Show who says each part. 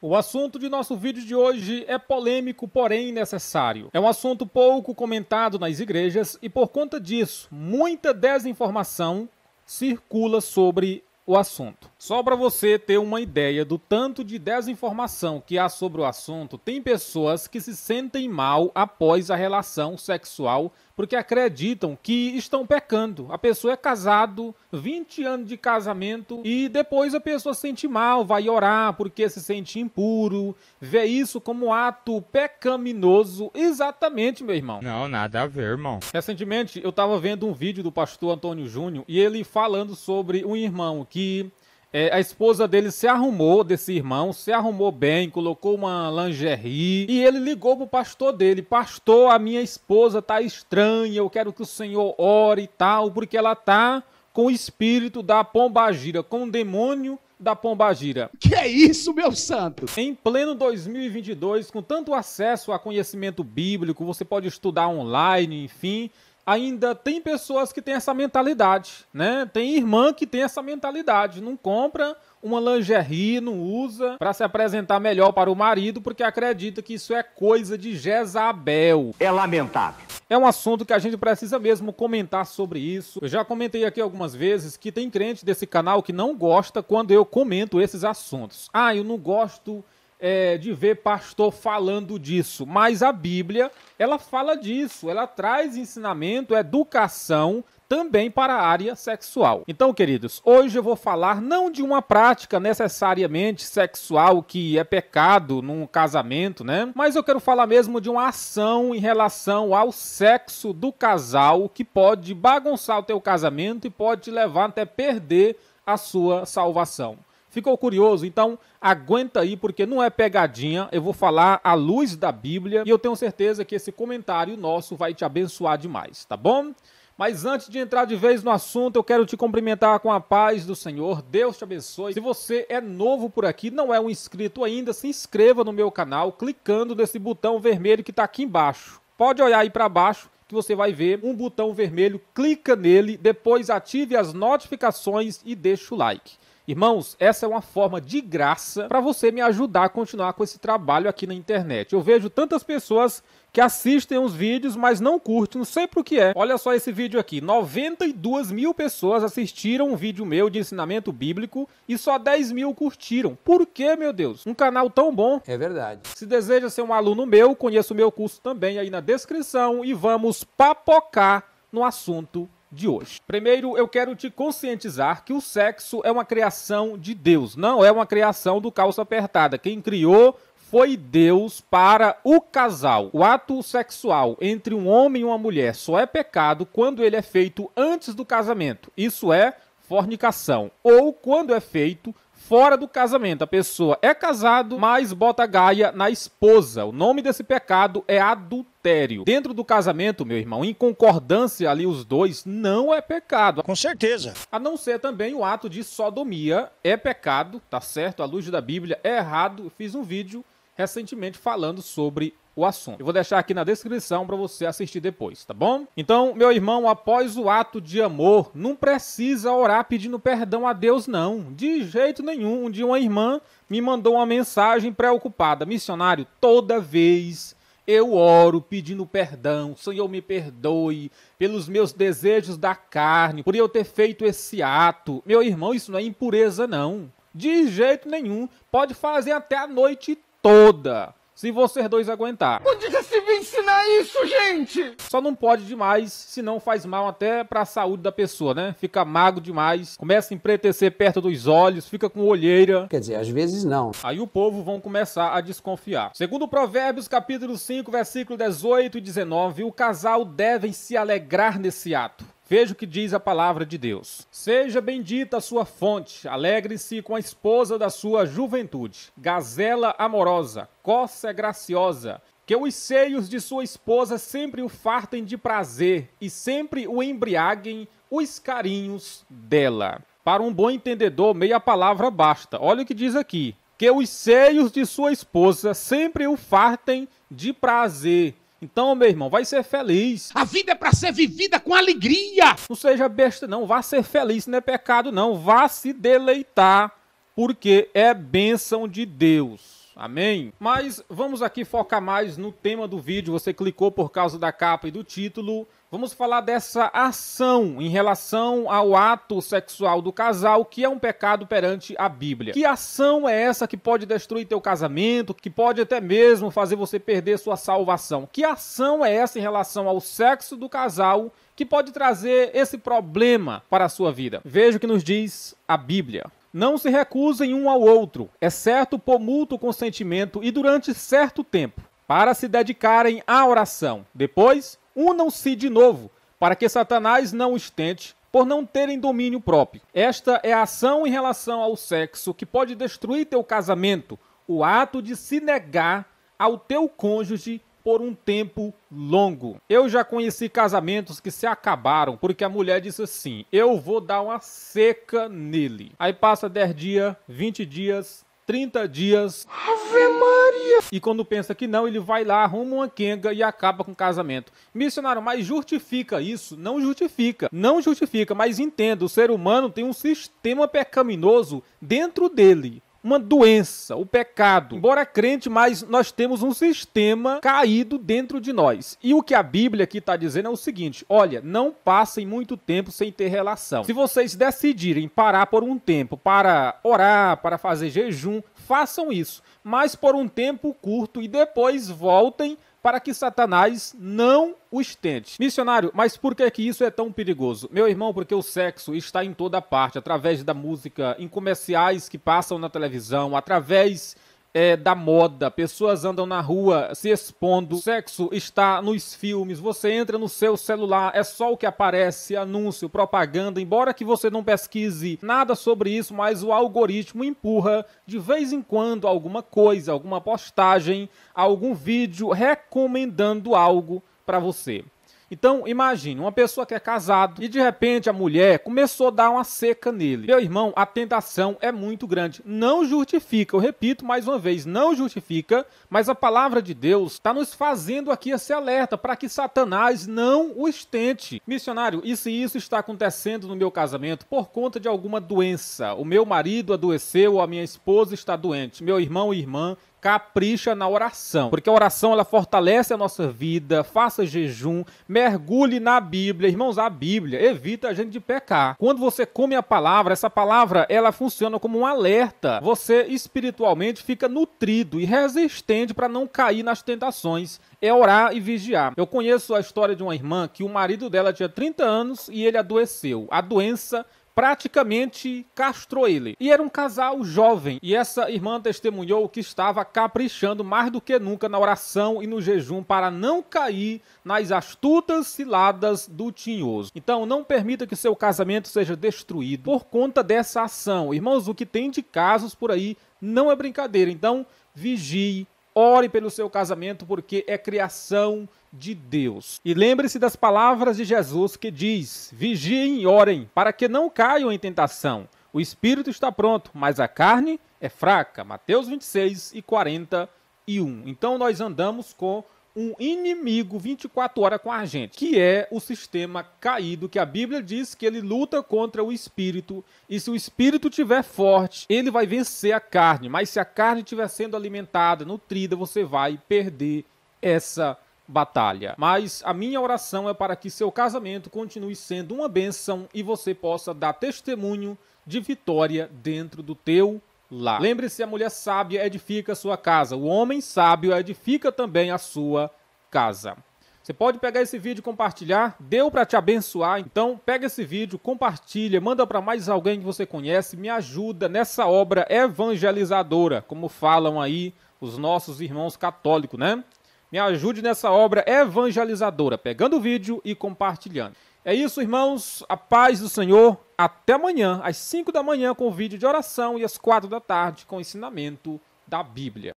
Speaker 1: O assunto de nosso vídeo de hoje é polêmico, porém necessário. É um assunto pouco comentado nas igrejas e, por conta disso, muita desinformação circula sobre o assunto. Só para você ter uma ideia do tanto de desinformação que há sobre o assunto, tem pessoas que se sentem mal após a relação sexual porque acreditam que estão pecando. A pessoa é casado, 20 anos de casamento e depois a pessoa se sente mal, vai orar porque se sente impuro, vê isso como ato pecaminoso. Exatamente, meu irmão. Não, nada a ver, irmão. Recentemente eu estava vendo um vídeo do pastor Antônio Júnior e ele falando sobre um irmão que que é, a esposa dele se arrumou, desse irmão, se arrumou bem, colocou uma lingerie e ele ligou pro pastor dele: Pastor, a minha esposa tá estranha, eu quero que o senhor ore e tal, porque ela tá com o espírito da pombagira, com o demônio da Pombagira. Que é isso, meu santo? Em pleno 2022, com tanto acesso a conhecimento bíblico, você pode estudar online, enfim, ainda tem pessoas que têm essa mentalidade, né? Tem irmã que tem essa mentalidade, não compra uma lingerie, não usa para se apresentar melhor para o marido porque acredita que isso é coisa de Jezabel. É lamentável. É um assunto que a gente precisa mesmo comentar sobre isso. Eu já comentei aqui algumas vezes que tem crente desse canal que não gosta quando eu comento esses assuntos. Ah, eu não gosto é, de ver pastor falando disso, mas a Bíblia ela fala disso, ela traz ensinamento, educação também para a área sexual. Então, queridos, hoje eu vou falar não de uma prática necessariamente sexual que é pecado num casamento, né? Mas eu quero falar mesmo de uma ação em relação ao sexo do casal que pode bagunçar o teu casamento e pode te levar até perder a sua salvação. Ficou curioso? Então aguenta aí, porque não é pegadinha. Eu vou falar à luz da Bíblia e eu tenho certeza que esse comentário nosso vai te abençoar demais, tá bom? Mas antes de entrar de vez no assunto, eu quero te cumprimentar com a paz do Senhor. Deus te abençoe. Se você é novo por aqui, não é um inscrito ainda, se inscreva no meu canal clicando nesse botão vermelho que está aqui embaixo. Pode olhar aí para baixo que você vai ver um botão vermelho, clica nele, depois ative as notificações e deixa o like. Irmãos, essa é uma forma de graça para você me ajudar a continuar com esse trabalho aqui na internet. Eu vejo tantas pessoas que assistem os vídeos, mas não curtem, não sei por que é. Olha só esse vídeo aqui: 92 mil pessoas assistiram um vídeo meu de ensinamento bíblico e só 10 mil curtiram. Por que, meu Deus? Um canal tão bom. É verdade. Se deseja ser um aluno meu, conheça o meu curso também aí na descrição e vamos papocar no assunto de hoje. Primeiro, eu quero te conscientizar que o sexo é uma criação de Deus, não é uma criação do calça apertada. Quem criou foi Deus para o casal. O ato sexual entre um homem e uma mulher só é pecado quando ele é feito antes do casamento. Isso é fornicação, ou quando é feito fora do casamento. A pessoa é casado, mas bota gaia na esposa. O nome desse pecado é adultério. Dentro do casamento, meu irmão, em concordância ali os dois, não é pecado. Com certeza. A não ser também o ato de sodomia é pecado, tá certo? À luz da Bíblia é errado. fiz um vídeo recentemente falando sobre o assunto. Eu vou deixar aqui na descrição para você assistir depois, tá bom? Então, meu irmão, após o ato de amor, não precisa orar pedindo perdão a Deus, não. De jeito nenhum. Um dia uma irmã me mandou uma mensagem preocupada. Missionário, toda vez eu oro pedindo perdão, Senhor, me perdoe pelos meus desejos da carne, por eu ter feito esse ato. Meu irmão, isso não é impureza, não. De jeito nenhum. Pode fazer até a noite toda se vocês dois aguentar. Onde que se vem ensinar isso, gente? Só não pode demais, senão faz mal até para a saúde da pessoa, né? Fica mago demais, começa a empretecer perto dos olhos, fica com olheira. Quer dizer, às vezes não. Aí o povo vão começar a desconfiar. Segundo Provérbios, capítulo 5, versículo 18 e 19, o casal deve se alegrar nesse ato Veja o que diz a palavra de Deus. Seja bendita a sua fonte, alegre-se com a esposa da sua juventude, gazela amorosa, coça graciosa, que os seios de sua esposa sempre o fartem de prazer e sempre o embriaguem os carinhos dela. Para um bom entendedor, meia palavra basta. Olha o que diz aqui: que os seios de sua esposa sempre o fartem de prazer então, meu irmão, vai ser feliz. A vida é para ser vivida com alegria. Não seja besta, não. Vá ser feliz, não é pecado, não. Vá se deleitar, porque é bênção de Deus. Amém? Mas vamos aqui focar mais no tema do vídeo. Você clicou por causa da capa e do título. Vamos falar dessa ação em relação ao ato sexual do casal, que é um pecado perante a Bíblia. Que ação é essa que pode destruir teu casamento, que pode até mesmo fazer você perder sua salvação? Que ação é essa em relação ao sexo do casal que pode trazer esse problema para a sua vida? Veja o que nos diz a Bíblia. Não se recusem um ao outro, exceto é por mútuo consentimento e durante certo tempo, para se dedicarem à oração. Depois, unam-se de novo, para que Satanás não os tente, por não terem domínio próprio. Esta é a ação em relação ao sexo que pode destruir teu casamento, o ato de se negar ao teu cônjuge por um tempo longo. Eu já conheci casamentos que se acabaram porque a mulher disse assim: eu vou dar uma seca nele. Aí passa 10 dias, 20 dias, 30 dias. Ave Maria! E quando pensa que não, ele vai lá, arruma uma quenga e acaba com o casamento. Missionário, mas justifica isso? Não justifica. Não justifica, mas entenda, o ser humano tem um sistema pecaminoso dentro dele uma doença, o pecado. Embora crente, mas nós temos um sistema caído dentro de nós. E o que a Bíblia aqui está dizendo é o seguinte: olha, não passem muito tempo sem ter relação. Se vocês decidirem parar por um tempo para orar, para fazer jejum, façam isso, mas por um tempo curto e depois voltem para que Satanás não os tente. Missionário, mas por que é que isso é tão perigoso? Meu irmão, porque o sexo está em toda parte, através da música, em comerciais que passam na televisão, através é, da moda. Pessoas andam na rua se expondo. Sexo está nos filmes. Você entra no seu celular, é só o que aparece, anúncio, propaganda. Embora que você não pesquise nada sobre isso, mas o algoritmo empurra de vez em quando alguma coisa, alguma postagem, algum vídeo recomendando algo para você. Então, imagine, uma pessoa que é casada e de repente a mulher começou a dar uma seca nele. Meu irmão, a tentação é muito grande. Não justifica, eu repito mais uma vez, não justifica, mas a palavra de Deus está nos fazendo aqui esse alerta para que Satanás não os tente. Missionário, isso e isso está acontecendo no meu casamento por conta de alguma doença. O meu marido adoeceu, a minha esposa está doente. Meu irmão e irmã, capricha na oração, porque a oração ela fortalece a nossa vida, faça jejum, mergulhe na Bíblia, irmãos, a Bíblia evita a gente de pecar. Quando você come a palavra, essa palavra ela funciona como um alerta. Você espiritualmente fica nutrido e resistente para não cair nas tentações. É orar e vigiar. Eu conheço a história de uma irmã que o marido dela tinha 30 anos e ele adoeceu. A doença praticamente castrou ele. E era um casal jovem, e essa irmã testemunhou que estava caprichando mais do que nunca na oração e no jejum para não cair nas astutas ciladas do tinhoso. Então, não permita que seu casamento seja destruído por conta dessa ação. Irmãos, o que tem de casos por aí não é brincadeira. Então, vigie, ore pelo seu casamento, porque é criação de Deus. E lembre-se das palavras de Jesus que diz: Vigiem e orem, para que não caiam em tentação. O espírito está pronto, mas a carne é fraca. Mateus 26 e 41. Então nós andamos com um inimigo 24 horas com a gente, que é o sistema caído, que a Bíblia diz que ele luta contra o espírito, e se o espírito tiver forte, ele vai vencer a carne, mas se a carne estiver sendo alimentada, nutrida, você vai perder essa batalha. Mas a minha oração é para que seu casamento continue sendo uma bênção e você possa dar testemunho de vitória dentro do teu lar. Lembre-se, a mulher sábia edifica a sua casa, o homem sábio edifica também a sua casa. Você pode pegar esse vídeo e compartilhar, deu para te abençoar, então pega esse vídeo, compartilha, manda para mais alguém que você conhece, me ajuda nessa obra evangelizadora, como falam aí os nossos irmãos católicos, né? Me ajude nessa obra evangelizadora, pegando o vídeo e compartilhando. É isso, irmãos. A paz do Senhor. Até amanhã, às 5 da manhã, com o vídeo de oração e às 4 da tarde, com o ensinamento da Bíblia.